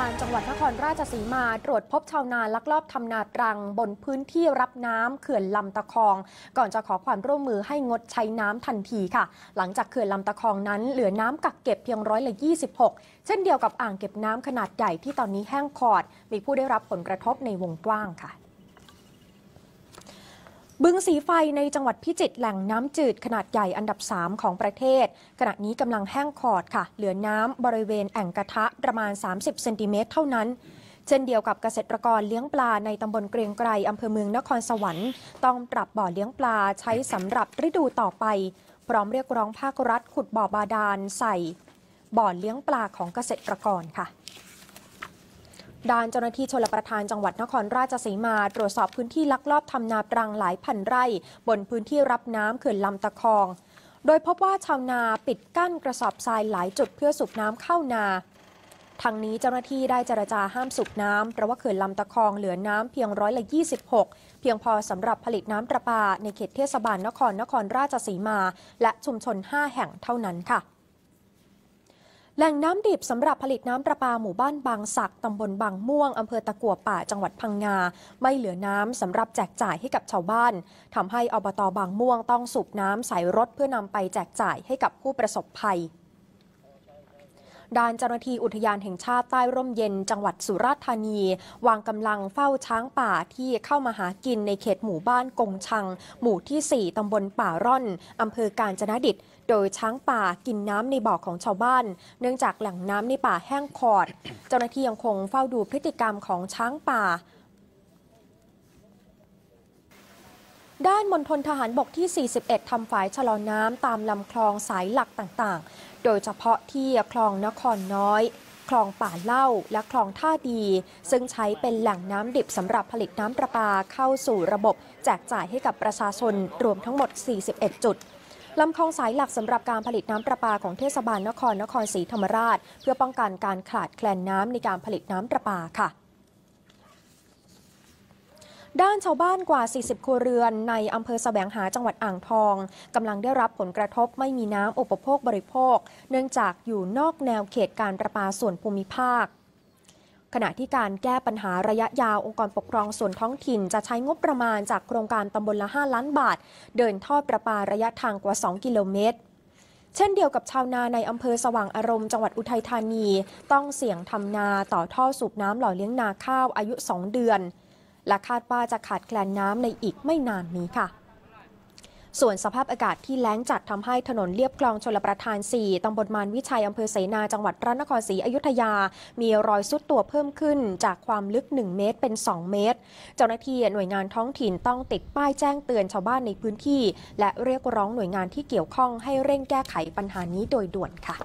าลจังหวัดนครราชสีมาตรวจพบชาวนาลักลอบทำนาตรัง บนพื้นที่รับน้ำเขื่อนลำตะคอง ก่อนจะขอความร่วมมือให้งดใช้น้ำทันทีค่ะ หลังจากเขื่อนลำตะคองนั้นเหลือน้ำกักเก็บเพียงร้อยละ26 เช่นเดียวกับอ่างเก็บน้ำขนาดใหญ่ที่ตอนนี้แห้งขอดมีผู้ได้รับผลกระทบในวงกว้างค่ะบึงสีไฟในจังหวัดพิจิตรแหล่งน้ำจืดขนาดใหญ่อันดับ 3 ของประเทศขณะนี้กำลังแห้งขอดค่ะ เหลือน้ำบริเวณแอ่งกระทะประมาณ 30 เซนติเมตรเท่านั้น เช่นเดียวกับเกษตรกรเลี้ยงปลาในตำบลเกรียงไกรอำเภอเมืองนครสวรรค์ต้องปรับบ่อเลี้ยงปลาใช้สำหรับฤดูต่อไป พร้อมเรียกร้องภาครัฐขุดบ่อบาดาลใส่บ่อเลี้ยงปลาของเกษตรกรค่ะด้านเจ้าหน้าที่ชลประทานจังหวัดนครราชสีมา ตรวจสอบพื้นที่ลักลอบทำนาปรังหลายพันไร่ บนพื้นที่รับน้ำเขื่อนลำตะคอง โดยพบว่าชาวนาปิดกั้นกระสอบทรายหลายจุดเพื่อสูบน้ำเข้านา ทางนี้เจ้าหน้าที่ได้เจรจาห้ามสูบน้ำเพราะว่าเขื่อนลำตะคองเหลือน้ำเพียงร้อยละ26 เพียงพอสำหรับผลิตน้ำประปาในเขตเทศบาลนครนครราชสีมา และชุมชน5แห่งเท่านั้นค่ะแหล่งน้ำดิบสำหรับผลิตน้ำประปาหมู่บ้านบางสักตำบลบางม่วง อำเภอตะกัวป่าจังหวัดพังงา ไม่เหลือน้ำสำหรับแจกจ่ายให้กับชาวบ้านทำให้อบตบางม่วงต้องสูบน้ำใส่รถเพื่อนำไปแจกจ่ายให้กับผู้ประสบภัยด้านเจ้าหน้าที่อุทยานแห่งชาติใต้ร่มเย็นจังหวัดสุราษฎร์ธานีวางกำลังเฝ้าช้างป่าที่เข้ามาหากินในเขตหมู่บ้านกงชัง หมู่ที่ 4 ตำบลป่าร่อนอำเภอกาญจนดิตโดยช้างป่ากินน้ำในบ่อของชาวบ้าน เนื่องจากแหล่งน้ำในป่าแห้งขอด เจ้าหน้าที่ยังคงเฝ้าดูพฤติกรรมของช้างป่าด้านมณฑลทหารบกที่ 41ทำฝายชะลอน้ำตามลำคลองสายหลักต่างๆ โดยเฉพาะที่คลองนครน้อย คลองป่าเล่า และคลองท่าดี ซึ่งใช้เป็นแหล่งน้ำดิบสำหรับผลิตน้ำประปาเข้าสู่ระบบ แจกจ่ายให้กับประชาชนรวมทั้งหมด 41 จุด ลำคลองสายหลักสำหรับการผลิตน้ำประปาของเทศบาลนครนครศรีธรรมราช เพื่อป้องกันการขาดแคลนน้ำในการผลิตน้ำประปาค่ะด้านชาวบ้านกว่า 40 ครัวเรือน ในอำเภอสแสวงหาจังหวัดอ่างทอง กำลังได้รับผลกระทบไม่มีน้ำอุปโภคบริโภค เนื่องจากอยู่นอกแนวเขตการประปาส่วนภูมิภาค ขณะที่การแก้ปัญหาระยะยาว องค์กรปกครองส่วนท้องถิ่นจะใช้งบประมาณจากโครงการตำบลละ 5 ล้านบาท เดินท่อประปาระยะทางกว่า 2 กิโลเมตร เช่นเดียวกับชาวนาในอำเภอสว่างอารมณ์จังหวัดอุทัยธานีต้องเสี่ยงทำนาต่อท่อสูบน้ำหล่อเลี้ยงนาข้าวอายุ 2 เดือนและคาดว่าจะขาดแคลนน้ำในอีกไม่นานนี้ค่ะ ส่วนสภาพอากาศที่แล้งจัดทำให้ถนนเลียบคลองชลประทาน 4ตาบลมานวิชัยอาเภอเสนา จังหวัดพระนครศรีอยุธยา มีรอยซุดตัวเพิ่มขึ้น จากความลึก 1 เมตรเป็น 2 เมตร เจ้าหน้าที่หน่วยงานท้องถิ่นต้องติดป้ายแจ้งเตือนชาวบ้านในพื้นที่ และเรียกร้องหน่วยงานที่เกี่ยวข้องให้เร่งแก้ไขปัญหานี้โดยด่วนค่ะ